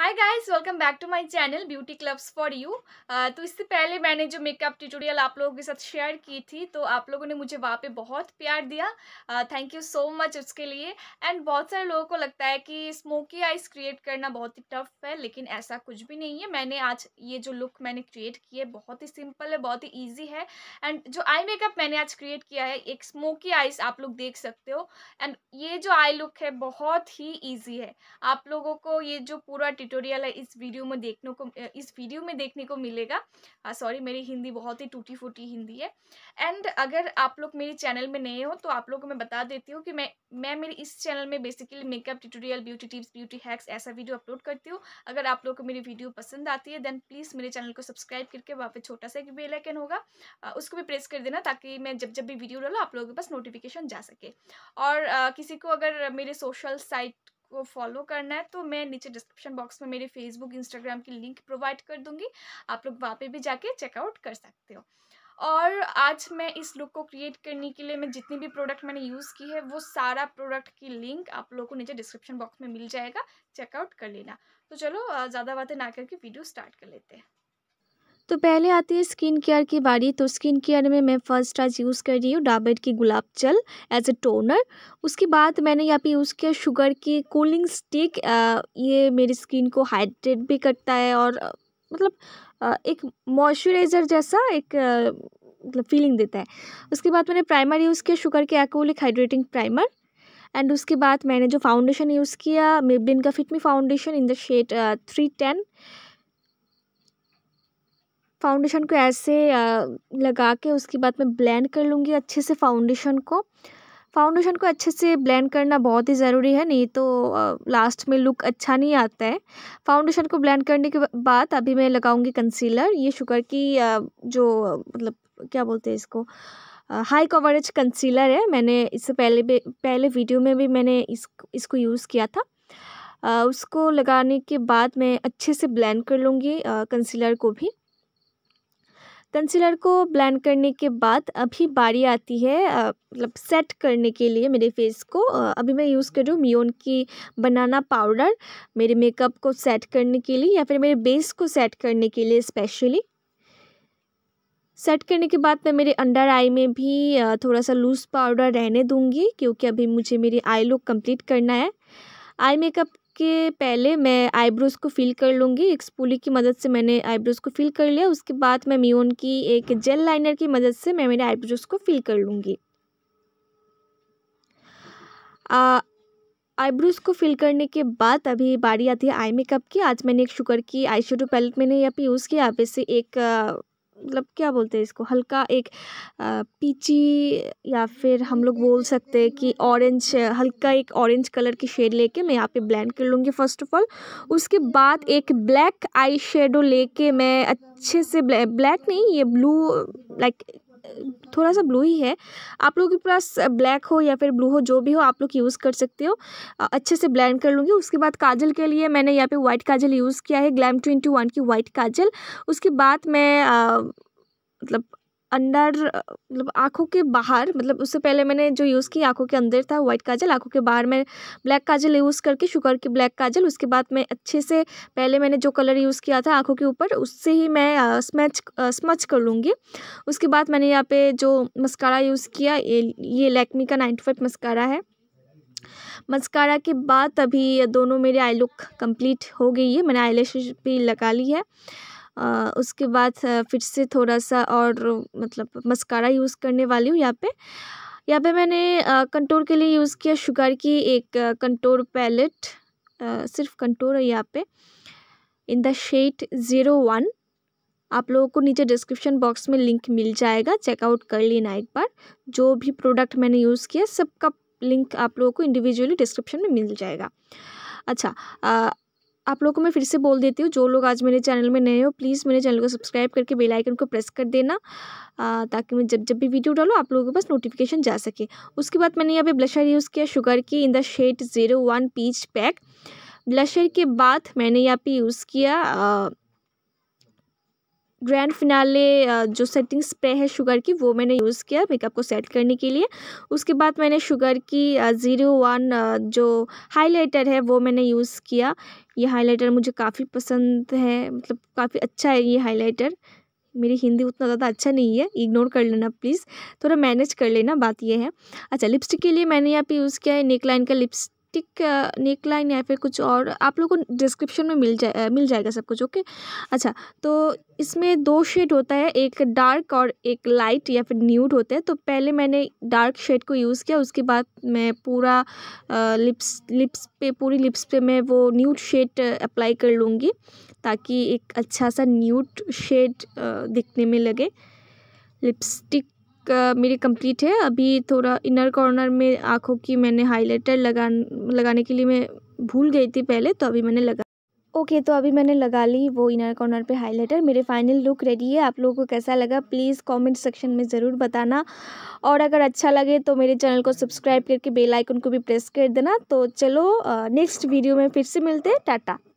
hi guys welcome back to my channel beauty clubs for you तो इससे पहले मैंने जो मेकअप ट्यूटोरियल आप लोगों के साथ शेयर की थी तो आप लोगों ने मुझे वहाँ पे बहुत प्यार दिया थैंक यू सो मच उसके लिए एंड बहुत सारे लोगों को लगता है कि स्मोकी आइस क्रिएट करना बहुत ही टफ है लेकिन ऐसा कुछ भी नहीं है मैंने आज ये जो लुक मैंने क्रिएट की है बहुत ही सिंपल है बहुत ही ईजी है एंड जो आई मेकअप मैंने आज क्रिएट किया है एक स्मोकी आइस आप लोग देख सकते हो एंड ये जो आई लुक है बहुत ही ईजी है आप लोगों को ये जो पूरा ट्यूटोरियल इस वीडियो में देखने को इस वीडियो में देखने को मिलेगा सॉरी हाँ, मेरी हिंदी बहुत ही टूटी फूटी हिंदी है एंड अगर आप लोग मेरे चैनल में नए हो तो आप लोग को मैं बता देती हूँ कि मैं मैं मेरे इस चैनल में basically makeup tutorial beauty tips beauty hacks ऐसा वीडियो अपलोड करती हूँ अगर आप लोग को मेरी वीडियो पसंद आती है देन प्लीज़ मेरे चैनल को सब्सक्राइब करके वहाँ पर छोटा सा एक बेल आइकन होगा उसको भी प्रेस कर देना ताकि मैं जब जब भी वीडियो डालू आप लोगों के पास नोटिफिकेशन जा सके और किसी को अगर मेरे सोशल साइट को फॉलो करना है तो मैं नीचे डिस्क्रिप्शन बॉक्स में मेरे फेसबुक इंस्टाग्राम की लिंक प्रोवाइड कर दूंगी आप लोग वहाँ पे भी जाके चेकआउट कर सकते हो और आज मैं इस लुक को क्रिएट करने के लिए मैं जितनी भी प्रोडक्ट मैंने यूज़ की है वो सारा प्रोडक्ट की लिंक आप लोगों को नीचे डिस्क्रिप्शन बॉक्स में मिल जाएगा चेकआउट कर लेना तो चलो ज़्यादा बातें ना करके वीडियो स्टार्ट कर लेते हैं तो पहले आती है स्किन केयर की बारी तो स्किन केयर में मैं फर्स्ट आज यूज़ कर रही हूँ डाबर की गुलाब जल एज ए टोनर उसके बाद मैंने यहाँ पे यूज़ किया शुगर की कूलिंग स्टिक ये मेरी स्किन को हाइड्रेट भी करता है और मतलब एक मॉइस्चराइज़र जैसा एक मतलब फीलिंग देता है उसके बाद मैंने प्राइमर यूज़ किया शुगर के एक्लिक हाइड्रेटिंग प्राइमर एंड उसके बाद मैंने जो फाउंडेशन यूज़ किया मेबिन का Fit Me foundation in the shade three ten foundation को ऐसे लगा के उसके बाद मैं ब्लेंड कर लूँगी अच्छे से फाउंडेशन को फाउंडेशन को अच्छे से ब्लेंड करना बहुत ही ज़रूरी है नहीं तो लास्ट में लुक अच्छा नहीं आता है फाउंडेशन को ब्लेंड करने के बाद अभी मैं लगाऊंगी कंसीलर ये शुगर की जो मतलब क्या बोलते हैं इसको हाई कवरेज कंसीलर है मैंने इससे पहले भी पहले वीडियो में भी मैंने इस इसको यूज़ किया था उसको लगाने के बाद मैं अच्छे से ब्लैंड कर लूँगी कंसीलर को भी कंसीलर को ब्लेंड करने के बाद अभी बारी आती है मतलब सेट करने के लिए मेरे फेस को अभी मैं यूज़ कर रही हूँ मियोन की बनाना पाउडर मेरे मेकअप को सेट करने के लिए या फिर मेरे बेस को सेट करने के लिए स्पेशली सेट करने के बाद मैं मेरे अंडर आई में भी थोड़ा सा लूज़ पाउडर रहने दूँगी क्योंकि अभी मुझे मेरी आई लुक कंप्लीट करना है आई मेकअप उसके पहले मैं आईब्रोज़ को फिल कर लूँगी एक स्पूली की मदद से मैंने आईब्रोज़ को फिल कर लिया उसके बाद मैं मियोन की एक जेल लाइनर की मदद से मैं मेरे आईब्रोज़ को फिल कर लूँगी आईब्रोज को फिल करने के बाद अभी बारी आती है आई मेकअप की आज मैंने एक शुगर की आई पैलेट मैंने यहाँ पर यूज़ किया आप इसे एक मतलब क्या बोलते हैं इसको हल्का एक पीची या फिर हम लोग बोल सकते हैं कि ऑरेंज हल्का एक ऑरेंज कलर की शेड लेके मैं यहाँ पे ब्लेंड कर लूँगी फर्स्ट ऑफ ऑल उसके बाद एक ब्लैक आई शेडो लेके मैं अच्छे से ब्लैक नहीं ये ब्लू लाइक थोड़ा सा ब्लू ही है आप लोगों के पास ब्लैक हो या फिर ब्लू हो जो भी हो आप लोग यूज़ कर सकते हो अच्छे से ब्लेंड कर लूँगी उसके बाद काजल के लिए मैंने यहाँ पे व्हाइट काजल यूज़ किया है ग्लैम ट्वेंटी वन की वाइट काजल उसके बाद मैं मतलब अंडर मतलब आँखों के बाहर मतलब उससे पहले मैंने जो यूज़ की आँखों के अंदर था वाइट काजल आँखों के बाहर मैं ब्लैक काजल यूज़ करके शुगर की ब्लैक काजल उसके बाद मैं अच्छे से पहले मैंने जो कलर यूज़ किया था आँखों के ऊपर उससे ही मैं स्मच स्मच कर लूँगी उसके बाद मैंने यहाँ पे जो मस्कारा यूज़ किया ये ये लैक्मी का नाइन्टी फाइव मस्कारा है मस्कारा के बाद अभी दोनों मेरे आई लुक कंप्लीट हो गई है मैंने आई भी लगा ली है उसके बाद फिर से थोड़ा सा और मतलब मस्कारा यूज़ करने वाली हूँ यहाँ पे यहाँ पे मैंने कंटूर के लिए यूज़ किया शुगर की एक कंटूर पैलेट सिर्फ कंटूर है यहाँ पे in the shade zero one आप लोगों को नीचे डिस्क्रिप्शन बॉक्स में लिंक मिल जाएगा चेकआउट कर लेना एक बार जो भी प्रोडक्ट मैंने यूज़ किया सबका लिंक आप लोगों को इंडिविजुअली डिस्क्रिप्शन में मिल जाएगा अच्छा आप लोगों को मैं फिर से बोल देती हूँ जो लोग आज मेरे चैनल में नए हो प्लीज़ मेरे चैनल को सब्सक्राइब करके बेल आइकन को प्रेस कर देना आ, ताकि मैं जब जब भी वीडियो डालो आप लोगों के पास नोटिफिकेशन जा सके उसके बाद मैंने यहाँ पे ब्लशर यूज़ किया शुगर की in the shade zero one peach pack blusher के बाद मैंने यहाँ पे यूज़ किया आ, ग्रैंड फिनाले जो सेटिंग स्प्रे है शुगर की वो मैंने यूज़ किया मेकअप को सेट करने के लिए उसके बाद मैंने शुगर की ज़ीरो वन जो हाइलाइटर है वो मैंने यूज़ किया ये हाइलाइटर मुझे काफ़ी पसंद है मतलब काफ़ी अच्छा है ये हाइलाइटर मेरी हिंदी उतना ज़्यादा अच्छा नहीं है इग्नोर कर लेना प्लीज़ थोड़ा मैनेज कर लेना बात ये है अच्छा लिपस्टिक के लिए मैंने यहाँ पे यूज़ किया है नेकलाइन का लिप्स टिक नेक लाइन या फिर कुछ और आप लोगों को डिस्क्रिप्शन में मिल जाए मिल जाएगा सब कुछ ओके अच्छा तो इसमें दो शेड होता है एक डार्क और एक लाइट या फिर न्यूड होता है तो पहले मैंने डार्क शेड को यूज़ किया उसके बाद मैं पूरा लिप्स लिप्स पे पूरी लिप्स पे मैं वो न्यूड शेड अप्लाई कर लूँगी ताकि एक अच्छा सा न्यूड शेड दिखने में लगे लिपस्टिक मेरी कंप्लीट है अभी थोड़ा इनर कॉर्नर में आँखों की मैंने हाइलाइटर लगा लगाने के लिए मैं भूल गई थी पहले तो अभी मैंने लगा ओके okay, तो अभी मैंने लगा ली वो इनर कॉर्नर पे हाइलाइटर मेरे फाइनल लुक रेडी है आप लोगों को कैसा लगा प्लीज़ कमेंट सेक्शन में ज़रूर बताना और अगर अच्छा लगे तो मेरे चैनल को सब्सक्राइब करके बेल आइकन को भी प्रेस कर देना तो चलो नेक्स्ट वीडियो में फिर से मिलते हैं टाटा